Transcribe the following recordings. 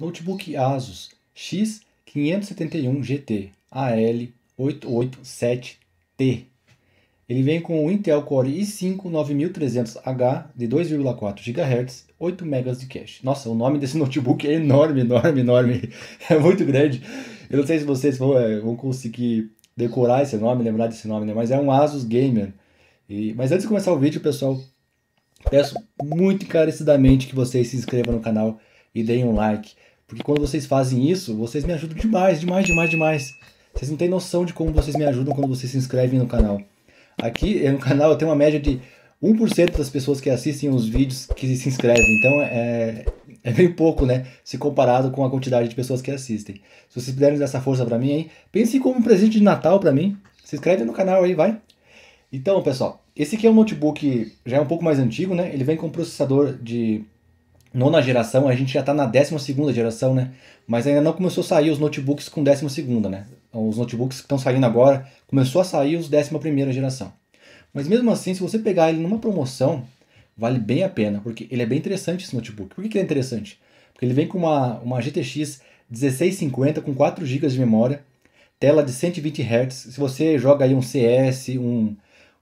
Notebook ASUS X571GT AL887T. Ele vem com o Intel Core i5 9300H de 2,4 GHz, 8 MB de cache. Nossa, o nome desse notebook é enorme, enorme, enorme. É muito grande. Eu não sei se vocês vão, é, vão conseguir decorar esse nome, lembrar desse nome, né? Mas é um Asus Gamer. E, mas antes de começar o vídeo, pessoal, peço muito encarecidamente que vocês se inscrevam no canal e deem um like. Porque quando vocês fazem isso, vocês me ajudam demais, demais, demais, demais. Vocês não têm noção de como vocês me ajudam quando vocês se inscrevem no canal. Aqui é, no canal eu tenho uma média de 1% das pessoas que assistem os vídeos que se inscrevem. Então é, é bem pouco, né? Se comparado com a quantidade de pessoas que assistem. Se vocês puderem dar essa força para mim aí, pense como um presente de Natal para mim. Se inscreve no canal aí, vai. Então, pessoal, esse aqui é um notebook já é um pouco mais antigo, né? Ele vem com processador de nona geração, a gente já está na 12 geração, né? Mas ainda não começou a sair os notebooks com 12, né? Então, os notebooks que estão saindo agora, começou a sair os 11 geração. Mas mesmo assim, se você pegar ele numa promoção, vale bem a pena, porque ele é bem interessante esse notebook. Por que, que ele é interessante? Porque ele vem com uma, uma GTX 1650 com 4 GB de memória, tela de 120 Hz. Se você joga aí um CS, um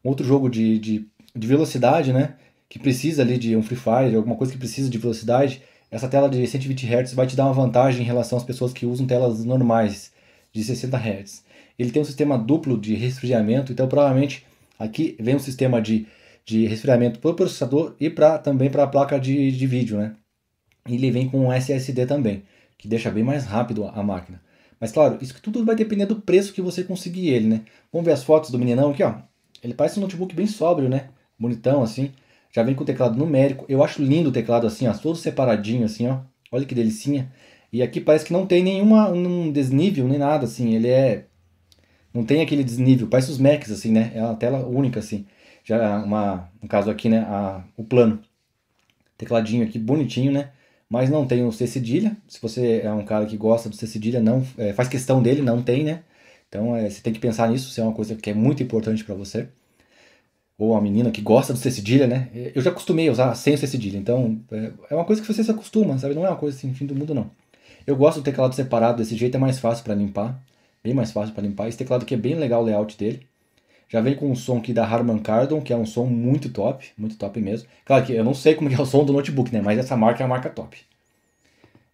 outro jogo de, de, de velocidade, né? que precisa ali de um Free Fire, alguma coisa que precisa de velocidade, essa tela de 120 Hz vai te dar uma vantagem em relação às pessoas que usam telas normais de 60 Hz. Ele tem um sistema duplo de resfriamento, então provavelmente aqui vem um sistema de, de resfriamento para o processador e pra, também para a placa de, de vídeo, né? Ele vem com um SSD também, que deixa bem mais rápido a, a máquina. Mas claro, isso tudo vai depender do preço que você conseguir ele, né? Vamos ver as fotos do meninão aqui, ó. Ele parece um notebook bem sóbrio, né? Bonitão assim já vem com o teclado numérico. Eu acho lindo o teclado assim, ó, todo separadinho assim, ó. Olha que delicinha. E aqui parece que não tem nenhuma um desnível nem nada assim, ele é não tem aquele desnível, parece os Macs assim, né? É uma tela única assim. Já uma, no caso aqui, né, a, o plano. Tecladinho aqui bonitinho, né? Mas não tem o C cedilha. Se você é um cara que gosta do C cedilha, não é, faz questão dele, não tem, né? Então é, você tem que pensar nisso, se é uma coisa que é muito importante para você ou a menina que gosta do C cedilha, né? Eh, eu já acostumei a usar sem o C cedilha, então eh, é uma coisa que você se acostuma, sabe? Não é uma coisa assim, fim do mundo, não. Eu gosto do teclado separado desse jeito, é mais fácil para limpar, bem mais fácil para limpar. Esse teclado aqui é bem legal o layout dele. Já vem com um som aqui da Harman Kardon, que é um som muito top, muito top mesmo. Claro que eu não sei como é o som do notebook, né? Mas essa marca é a marca top.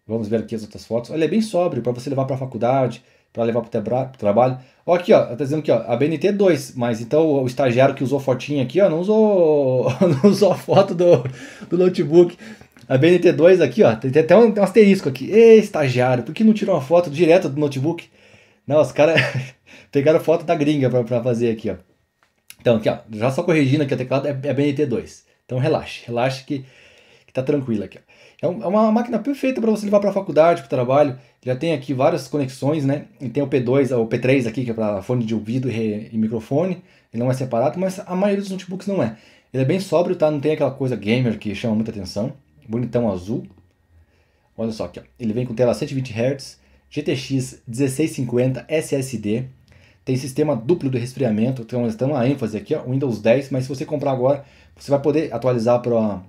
Vamos ver aqui as outras fotos. Olha, é bem sóbrio para você levar para a faculdade, para levar para o trabalho. Ó, aqui, ó, tá dizendo que ó, a BNT 2, mas então o estagiário que usou fotinha aqui, ó, não usou, não usou a foto do, do notebook. A BNT 2 aqui, ó, tem até um, tem um asterisco aqui. Ei, estagiário, por que não tirou uma foto direta do notebook? Não, os caras pegaram foto da gringa para fazer aqui, ó. Então, aqui, ó, já só corrigindo aqui, o teclado é, é BNT 2. Então relaxe, relaxe que, que tá tranquilo aqui, ó. É, é uma máquina perfeita para você levar para a faculdade, para o trabalho. Já tem aqui várias conexões, né? E tem o P2, o P3 aqui, que é para fone de ouvido e, e, microfone. Ele não é separado, mas a maioria dos notebooks não é. Ele é bem sóbrio, tá? Não tem aquela coisa gamer que chama muita atenção. Bonitão azul. Olha só aqui, ó. Ele vem com tela 120 Hz, GTX 1650 SSD. Tem sistema duplo de resfriamento. Então, eles estão a ênfase aqui, ó. Windows 10. Mas se você comprar agora, você vai poder atualizar para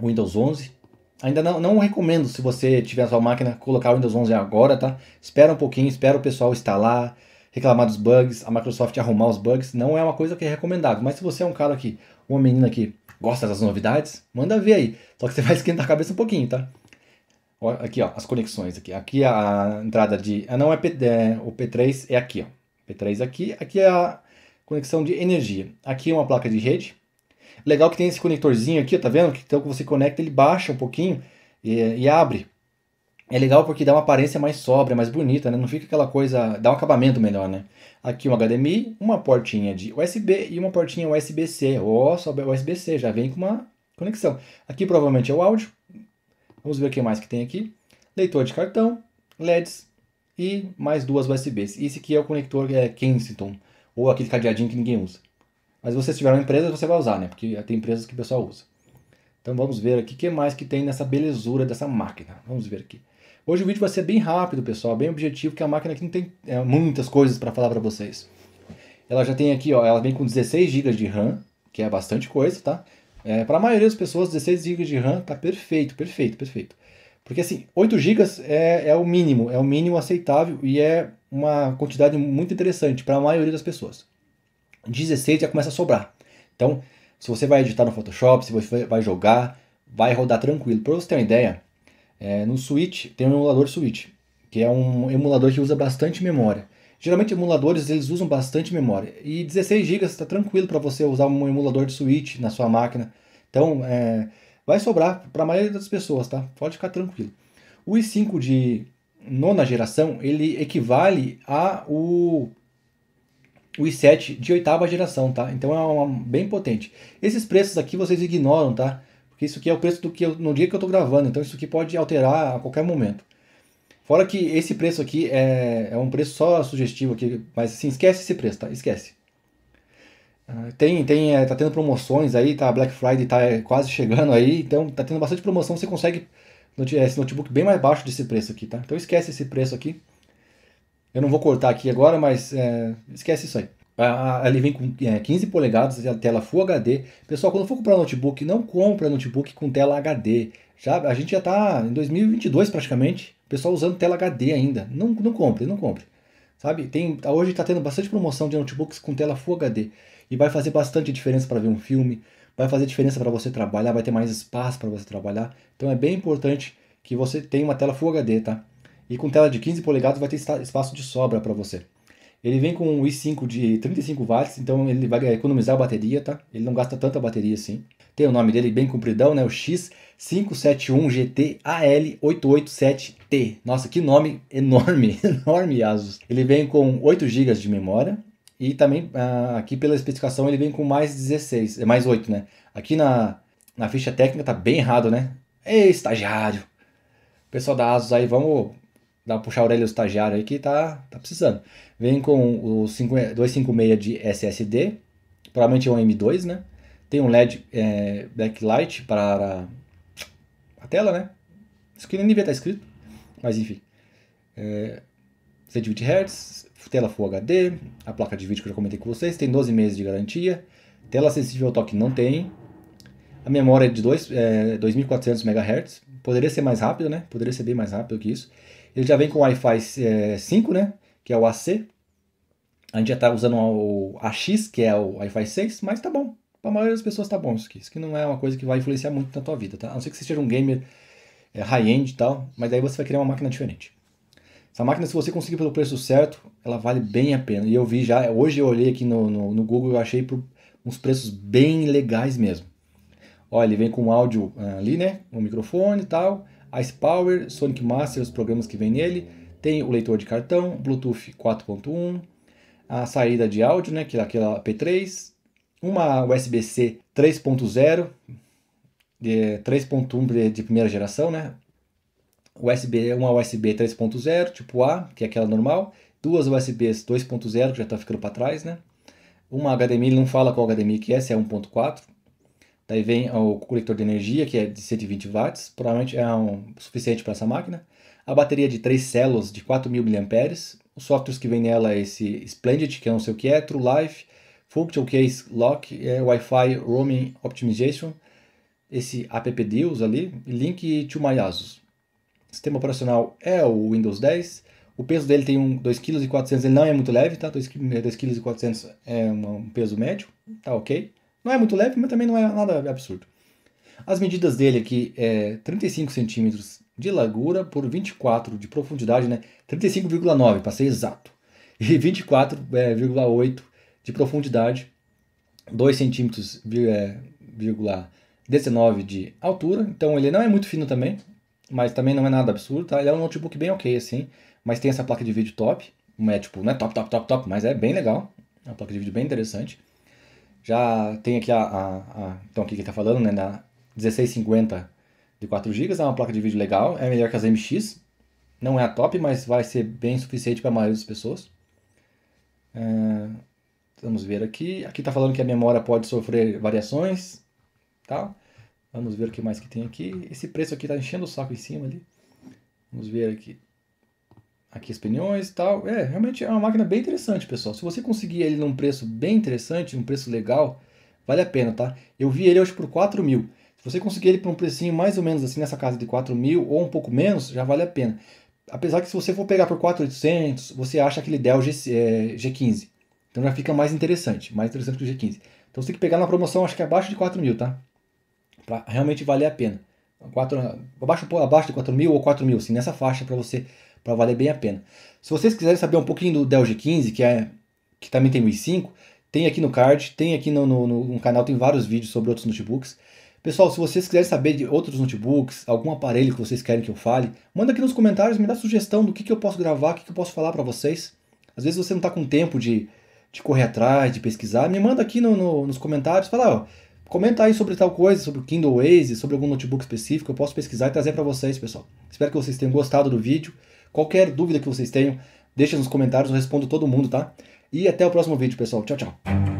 Windows 11 Ainda não, não recomendo, se você tiver a sua máquina, colocar o Windows 11 agora, tá? Espera um pouquinho, espera o pessoal instalar, reclamar dos bugs, a Microsoft arrumar os bugs. Não é uma coisa que é recomendável, mas se você é um cara que, uma menina que gosta das novidades, manda ver aí. Só que você vai esquentar a cabeça um pouquinho, tá? aqui, ó, as conexões aqui. Aqui é a entrada de... Ah, não, é, P, é o P3 é aqui, ó. P3 aqui, aqui é a conexão de energia. Aqui é uma placa de rede, Legal que tem esse conectorzinho aqui, tá vendo? Então, quando você conecta, ele baixa um pouquinho e, e abre. É legal porque dá uma aparência mais sóbria, mais bonita, né? Não fica aquela coisa... Dá um acabamento melhor, né? Aqui um HDMI, uma portinha de USB e uma portinha USB-C. Ó, oh, só USB-C, já vem com uma conexão. Aqui provavelmente é o áudio. Vamos ver o que mais que tem aqui. Leitor de cartão, LEDs e mais duas USBs. Esse aqui é o conector é, Kensington, ou aquele cadeadinho que ninguém usa. Mas se você tiver uma empresa, você vai usar, né? Porque tem empresas que o pessoal usa. Então vamos ver aqui o que mais que tem nessa belezura dessa máquina. Vamos ver aqui. Hoje o vídeo vai ser bem rápido, pessoal, bem objetivo, que é a máquina aqui não tem é, muitas coisas para falar para vocês. Ela já tem aqui, ó, ela vem com 16 GB de RAM, que é bastante coisa, tá? É, para a maioria das pessoas, 16 GB de RAM tá perfeito, perfeito, perfeito. Porque assim, 8 GB é, é o mínimo, é o mínimo aceitável e é uma quantidade muito interessante para a maioria das pessoas. 16 já começa a sobrar. Então, se você vai editar no Photoshop, se você vai jogar, vai rodar tranquilo. Para você ter uma ideia, é, no Switch tem um emulador Switch, que é um emulador que usa bastante memória. Geralmente emuladores eles usam bastante memória e 16 GB está tranquilo para você usar um emulador de Switch na sua máquina. Então é, vai sobrar para a maioria das pessoas, tá? Pode ficar tranquilo. O i5 de nona geração ele equivale a o o i7 de oitava geração, tá? Então é uma, bem potente. Esses preços aqui vocês ignoram, tá? Porque isso aqui é o preço do que eu, no dia que eu estou gravando, então isso aqui pode alterar a qualquer momento. Fora que esse preço aqui é, é um preço só sugestivo aqui, mas assim, esquece esse preço, tá? Esquece. Ah, tem, tem, é, tá tendo promoções aí, tá? Black Friday tá é, quase chegando aí, então tá tendo bastante promoção, você consegue esse notebook bem mais baixo desse preço aqui, tá? Então esquece esse preço aqui. Eu não vou cortar aqui agora, mas é, esquece isso aí. Ele vem com 15 é, polegadas, a tela Full HD. Pessoal, quando for comprar notebook, não compra notebook com tela HD. Já, a gente já está em 2022 praticamente, o pessoal usando tela HD ainda. Não, não compre, não compre. Sabe? Tem, hoje está tendo bastante promoção de notebooks com tela Full HD. E vai fazer bastante diferença para ver um filme, vai fazer diferença para você trabalhar, vai ter mais espaço para você trabalhar. Então é bem importante que você tenha uma tela Full HD, tá? e com tela de 15 polegadas vai ter espaço de sobra para você. Ele vem com um i5 de 35 watts, então ele vai economizar a bateria, tá? Ele não gasta tanta bateria assim. Tem o nome dele bem compridão, né? O X571GTAL887T. Nossa, que nome enorme, enorme Asus. Ele vem com 8 GB de memória e também ah, aqui pela especificação ele vem com mais 16, é mais 8, né? Aqui na, na ficha técnica tá bem errado, né? Ei, estagiário. Pessoal da Asus aí, vamos dá pra puxar a orelha do estagiário aí que tá, tá precisando. Vem com o 256 é, de SSD, provavelmente é um M2, né? Tem um LED é, backlight para a tela, né? Isso que nem devia estar tá escrito, mas enfim. É, 120 Hz, tela Full HD, a placa de vídeo que eu já comentei com vocês, tem 12 meses de garantia, tela sensível ao toque não tem, a memória é de dois é, 2400 MHz, poderia ser mais rápido, né? Poderia ser bem mais rápido que isso. Ele já vem com o Wi-Fi 5, eh, né? Que é o AC. A gente já está usando o AX, que é o Wi-Fi 6, mas tá bom. Para a maioria das pessoas tá bom isso aqui. Isso aqui não é uma coisa que vai influenciar muito na tua vida, tá? A não ser que você seja um gamer é, high-end e tal, mas aí você vai criar uma máquina diferente. Essa máquina, se você conseguir pelo preço certo, ela vale bem a pena. E eu vi já, hoje eu olhei aqui no, no, no Google e achei por uns preços bem legais mesmo. Olha, ele vem com áudio ah, ali, né? Um microfone e tal. Ice Power, Sonic Master, os programas que vem nele, tem o leitor de cartão, Bluetooth 4.1, a saída de áudio, né, que é aquela P3, uma USB-C 3.0, 3.1 de, primeira geração, né? USB, uma USB 3.0, tipo A, que é aquela normal, duas USBs 2.0, que já está ficando para trás, né? Uma HDMI, ele não fala qual HDMI que é, se é 1.4, Daí vem o coletor de energia, que é de 120 watts, provavelmente é um, suficiente para essa máquina. A bateria de três celos de 4.000 mAh. Os softwares que vem nela é esse Splendid, que é não sei o que é, True Life, Case Lock, é, Wi-Fi Roaming Optimization, esse app deals ali, link to my ASUS. O sistema operacional é o Windows 10. O peso dele tem um 2,4 kg, ele não é muito leve, tá? 2,4 kg é um peso médio, tá ok. Não é muito leve, mas também não é nada absurdo. As medidas dele aqui é 35 centímetros de largura por 24 de profundidade, né? 35,9 para ser exato. E 24,8 é, de profundidade, 2 centímetros, é, 19 de altura. Então ele não é muito fino também, mas também não é nada absurdo, tá? Ele é um notebook bem ok assim, mas tem essa placa de vídeo top. Não é tipo, não é top, top, top, top, mas é bem legal. É uma placa de vídeo bem interessante. Já tem aqui a, a, a então aqui que está falando, né, na 1650 de 4 GB, é uma placa de vídeo legal, é melhor que as MX, não é a top, mas vai ser bem suficiente para a maioria das pessoas. É, vamos ver aqui, aqui está falando que a memória pode sofrer variações, tal. Tá? Vamos ver o que mais que tem aqui. Esse preço aqui está enchendo o saco em cima ali. Vamos ver aqui aqui as pneus e tal. É, realmente é uma máquina bem interessante, pessoal. Se você conseguir ele num preço bem interessante, num preço legal, vale a pena, tá? Eu vi ele hoje por 4 mil. Se você conseguir ele por um precinho mais ou menos assim, nessa casa de 4 mil ou um pouco menos, já vale a pena. Apesar que se você for pegar por 4,800, você acha aquele Dell G, é, G15. Então já fica mais interessante, mais interessante que o G15. Então você tem que pegar na promoção, acho que abaixo de 4 mil, tá? Pra realmente valer a pena. 4, abaixo, abaixo de 4 mil ou 4 mil, assim, nessa faixa para você para valer bem a pena. Se vocês quiserem saber um pouquinho do Dell G15, que, é, que também tem o i5, tem aqui no card, tem aqui no, no, no canal, tem vários vídeos sobre outros notebooks. Pessoal, se vocês quiserem saber de outros notebooks, algum aparelho que vocês querem que eu fale, manda aqui nos comentários, me dá sugestão do que, que eu posso gravar, o que, que eu posso falar para vocês. Às vezes você não está com tempo de, de correr atrás, de pesquisar, me manda aqui no, no, nos comentários, fala, ó, comenta aí sobre tal coisa, sobre o Kindle Waze, sobre algum notebook específico, eu posso pesquisar e trazer para vocês, pessoal. Espero que vocês tenham gostado do vídeo. Qualquer dúvida que vocês tenham, deixa nos comentários, eu respondo todo mundo, tá? E até o próximo vídeo, pessoal. Tchau, tchau.